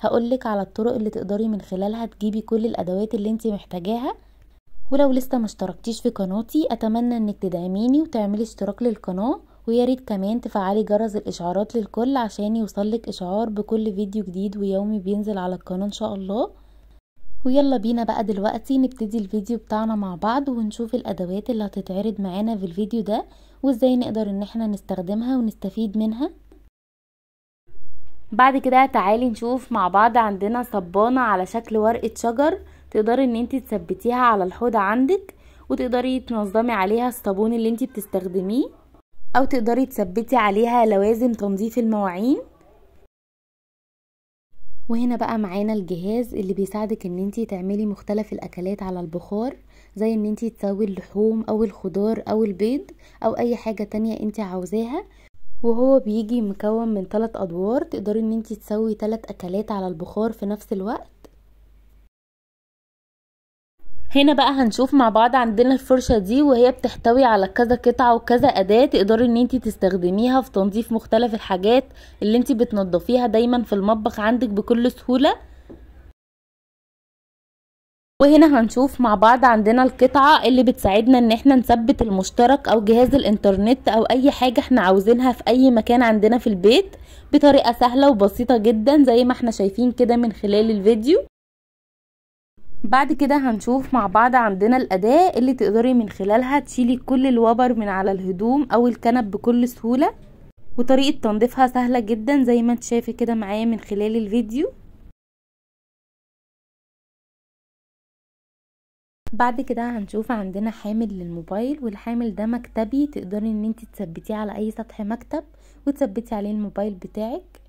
هقولك على الطرق اللي تقدري من خلالها تجيبي كل الادوات اللي انت محتاجاها ولو لسه مشتركتيش في قناتي اتمنى انك تدعميني وتعملي اشتراك للقناه وياريت كمان تفعلي جرس الاشعارات للكل عشان يوصلك اشعار بكل فيديو جديد ويومي بينزل على القناه ان شاء الله ويلا بينا بقى دلوقتي نبتدي الفيديو بتاعنا مع بعض ونشوف الادوات اللي هتتعرض معانا في الفيديو ده وازاي نقدر ان احنا نستخدمها ونستفيد منها بعد كده تعالي نشوف مع بعض عندنا صبانة على شكل ورقة شجر تقدري ان انت تثبتيها على الحوض عندك وتقدري تنظمي عليها الصابون اللي انت بتستخدميه او تقدري تثبتي عليها لوازم تنظيف المواعين وهنا بقى معانا الجهاز اللي بيساعدك ان انتي تعملي مختلف الاكلات على البخار زي ان انتي تسوي اللحوم او الخضار او البيض او اي حاجة تانية انتي عاوزاها وهو بيجي مكون من ثلاث ادوار تقدري ان انت تسوي ثلاث اكلات على البخار في نفس الوقت هنا بقى هنشوف مع بعض عندنا الفرشة دي وهي بتحتوي على كذا قطعة وكذا أداة تقدري ان انتي تستخدميها في تنظيف مختلف الحاجات اللي انتي بتنضفيها دايما في المطبخ عندك بكل سهولة وهنا هنشوف مع بعض عندنا القطعة اللي بتساعدنا ان احنا نثبت المشترك او جهاز الانترنت او اي حاجة احنا عاوزينها في اي مكان عندنا في البيت بطريقة سهلة وبسيطة جدا زي ما احنا شايفين كده من خلال الفيديو بعد كده هنشوف مع بعض عندنا الأداة اللي تقدري من خلالها تشيلي كل الوبر من على الهدوم أو الكنب بكل سهولة وطريقة تنظيفها سهلة جدا زي ما انت شايفة كده معايا من خلال الفيديو بعد كده هنشوف عندنا حامل للموبايل والحامل ده مكتبي تقدري ان انت تثبتيه على اي سطح مكتب وتثبتي عليه الموبايل بتاعك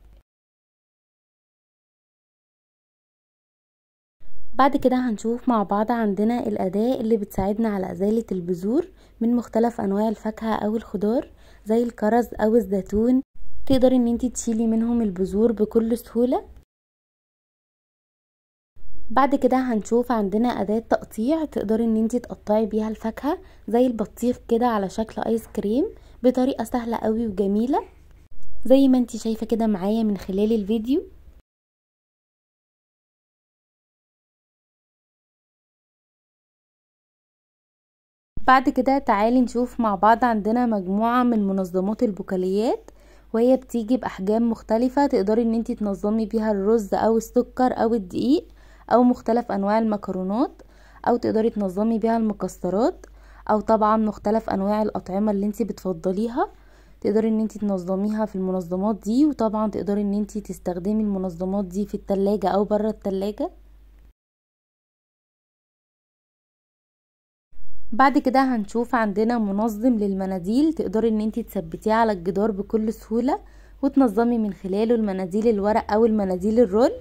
بعد كده هنشوف مع بعض عندنا الأداة اللي بتساعدنا على إزالة البذور من مختلف أنواع الفاكهة أو الخضار زي الكرز أو الزيتون تقدري ان انت تشيلي منهم البذور بكل سهولة بعد كده هنشوف عندنا اداة تقطيع تقدري ان انتي تقطعي بيها الفاكهة زي البطيخ كده على شكل ايس كريم بطريقة سهلة قوي وجميلة زي ما انتي شايفة كده معايا من خلال الفيديو بعد كده تعالي نشوف مع بعض عندنا مجموعة من منظمات البكليات وهي بتيجي بأحجام مختلفة تقدري ان انتي تنظمي بيها الرز او السكر او الدقيق او مختلف انواع المكرونات او تقدري تنظمي بيها المكسرات او طبعا مختلف انواع الاطعمه اللي انت بتفضليها تقدري ان انت تنظميها في المنظمات دي وطبعا تقدري ان انت تستخدمي المنظمات دي في التلاجة او بره التلاجة بعد كده هنشوف عندنا منظم للمناديل تقدري ان انت تثبتيه على الجدار بكل سهولة وتنظمي من خلاله المناديل الورق او المناديل الرول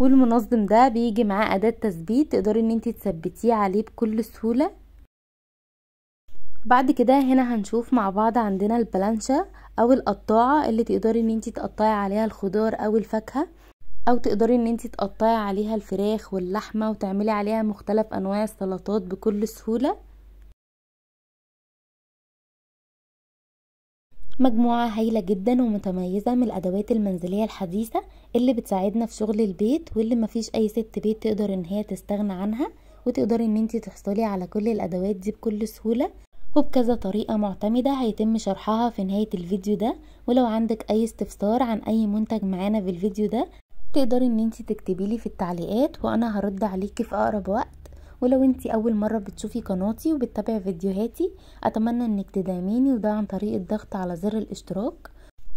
والمنظم ده بيجي معاه أداة تثبيت تقدري ان انتي تثبتيه عليه بكل سهولة بعد كده هنا هنشوف مع بعض عندنا البلانشة او القطاعة اللي تقدري ان انتي تقطعي عليها الخضار او الفاكهة او تقدري ان انتي تقطعي عليها الفراخ واللحمة وتعملي عليها مختلف انواع السلطات بكل سهولة مجموعة هايلة جدا ومتميزة من الأدوات المنزلية الحديثة اللي بتساعدنا في شغل البيت واللي مفيش اي ست بيت تقدر ان هي تستغنى عنها وتقدري ان انت تحصلي على كل الادوات دي بكل سهوله وبكذا طريقة معتمدة هيتم شرحها في نهاية الفيديو ده ولو عندك اي استفسار عن اي منتج معانا في الفيديو ده تقدري ان انت تكتبيلي في التعليقات وانا هرد عليكي في اقرب وقت ولو انت اول مرة بتشوفي قناتي وبتتابعي فيديوهاتي اتمنى انك تدعميني وده عن طريق الضغط على زر الاشتراك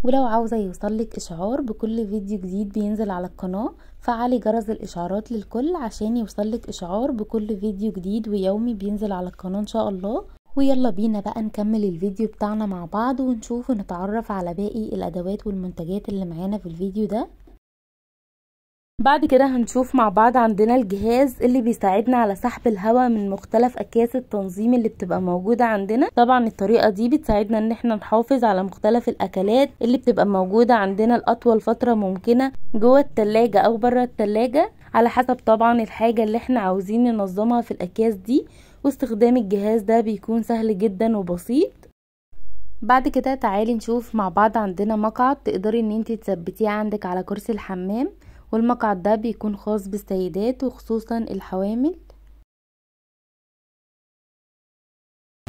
ولو عاوزة يوصلك إشعار بكل فيديو جديد بينزل على القناة فعلي جرس الإشعارات للكل عشان يوصلك إشعار بكل فيديو جديد ويومي بينزل على القناة إن شاء الله ويلا بينا بقى نكمل الفيديو بتاعنا مع بعض ونشوف ونتعرف على باقي الأدوات والمنتجات اللي معانا في الفيديو ده بعد كده هنشوف مع بعض عندنا الجهاز اللي بيساعدنا على سحب الهواء من مختلف اكياس التنظيم اللي بتبقى موجودة عندنا طبعا الطريقة دي بتساعدنا ان احنا نحافظ على مختلف الاكلات اللي بتبقى موجودة عندنا لاطول فترة ممكنة جوه التلاجة او بره التلاجة على حسب طبعا الحاجة اللي احنا عاوزين ننظمها في الاكياس دي واستخدام الجهاز ده بيكون سهل جدا وبسيط بعد كده تعالي نشوف مع بعض عندنا مقعد تقدري ان انت تثبتيه عندك على كرسي الحمام والمقعد ده بيكون خاص بالسيدات وخصوصا الحوامل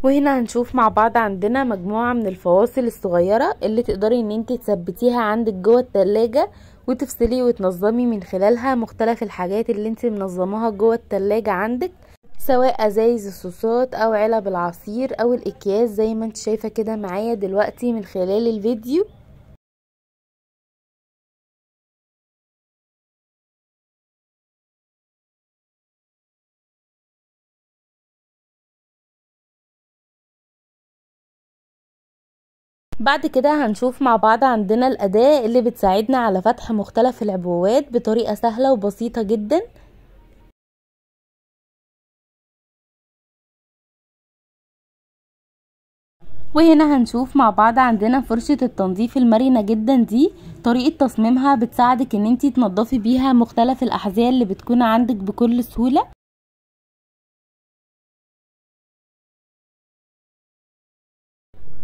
وهنا هنشوف مع بعض عندنا مجموعة من الفواصل الصغيرة اللي تقدري ان انت تثبتيها عندك جوه التلاجة وتفصلي وتنظمي من خلالها مختلف الحاجات اللي انت منظماها جوه التلاجة عندك سواء ازايز الصوصات او علب العصير او الاكياس زي ما انت شايفة كده معايا دلوقتي من خلال الفيديو بعد كده هنشوف مع بعض عندنا الأداة اللي بتساعدنا على فتح مختلف العبوات بطريقة سهلة وبسيطة جدا وهنا هنشوف مع بعض عندنا فرشة التنظيف المرنة جدا دي طريقة تصميمها بتساعدك ان انتي تنضفي بيها مختلف الأحذية اللي بتكون عندك بكل سهولة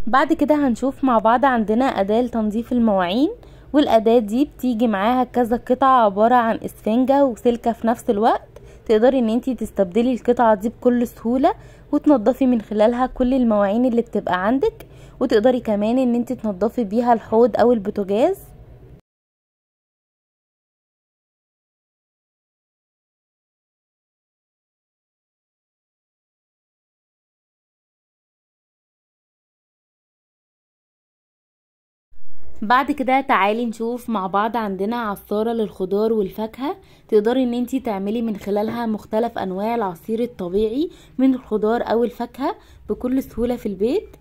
بعد كده هنشوف مع بعض عندنا أداة لتنظيف المواعين والأداة دي بتيجي معاها كذا قطعة عبارة عن اسفنجة وسلكة في نفس الوقت تقدري ان انتي تستبدلي القطعة دي بكل سهولة وتنضفي من خلالها كل المواعين اللي بتبقى عندك وتقدري كمان ان انتي تنضفي بيها الحوض او البوتاجاز بعد كده تعالي نشوف مع بعض عندنا عصارة للخضار والفاكهة تقدري ان انتي تعملي من خلالها مختلف انواع العصير الطبيعي من الخضار او الفاكهة بكل سهولة في البيت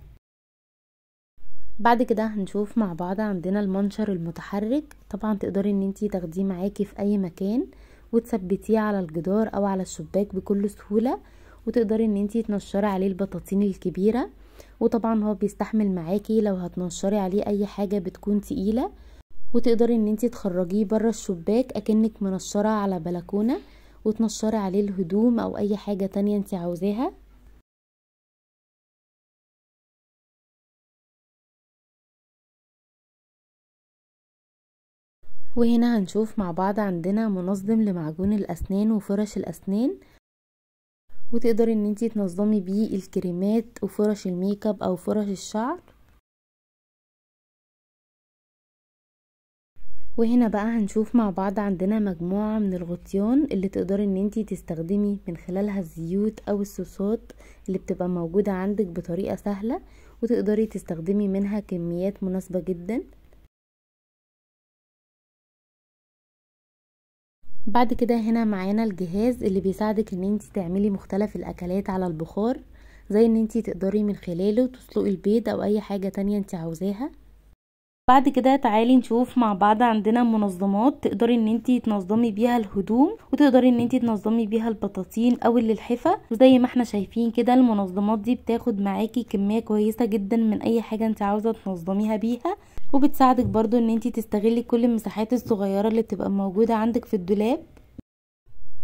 بعد كده هنشوف مع بعض عندنا المنشر المتحرك طبعا تقدري ان انتي تاخديه معاكي في اي مكان وتثبتيه على الجدار او على الشباك بكل سهولة وتقدري ان انتي تنشري عليه البطاطين الكبيره وطبعا هو بيستحمل معاكي لو هتنشري عليه اي حاجه بتكون تقيله وتقدري ان انتي تخرجيه بره الشباك اكنك منشره على بلكونه وتنشري عليه الهدوم او اي حاجه تانية انتي عاوزاها وهنا هنشوف مع بعض عندنا منظم لمعجون الأسنان وفرش الأسنان وتقدري ان انتي تنظمي بيه الكريمات وفرش الميك اب او فرش الشعر وهنا بقى هنشوف مع بعض عندنا مجموعة من الغطيان اللي تقدري ان انتي تستخدمي من خلالها الزيوت او الصوصات اللي بتبقى موجودة عندك بطريقة سهلة وتقدري تستخدمي منها كميات مناسبة جدا بعد كده هنا معانا الجهاز اللي بيساعدك ان انت تعملي مختلف الاكلات على البخار زي ان انت تقدري من خلاله تسلقي البيض او اي حاجة تانية انت عاوزاها بعد كده تعالي نشوف مع بعض عندنا منظمات تقدري ان انتي تنظمي بيها الهدوم وتقدري ان انتي تنظمي بيها البطاطين او اللحفه وزي ما احنا شايفين كده المنظمات دي بتاخد معاكي كميه كويسه جدا من اي حاجه انت عاوزه تنظميها بيها وبتساعدك برضو ان انتي تستغلي كل المساحات الصغيره اللي بتبقى موجوده عندك في الدولاب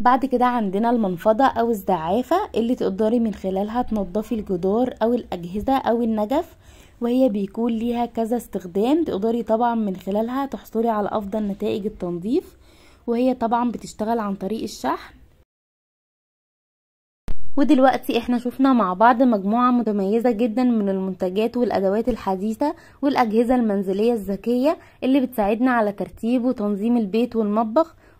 بعد كده عندنا المنفضة او الزعافة اللي تقدري من خلالها تنضفي الجدار او الاجهزة او النجف وهي بيكون ليها كذا استخدام تقدري طبعا من خلالها تحصلي على افضل نتائج التنظيف وهي طبعا بتشتغل عن طريق الشحن ودلوقتي احنا شفنا مع بعض مجموعة متميزة جدا من المنتجات والادوات الحديثة والاجهزة المنزلية الذكية اللي بتساعدنا على ترتيب وتنظيم البيت والمطبخ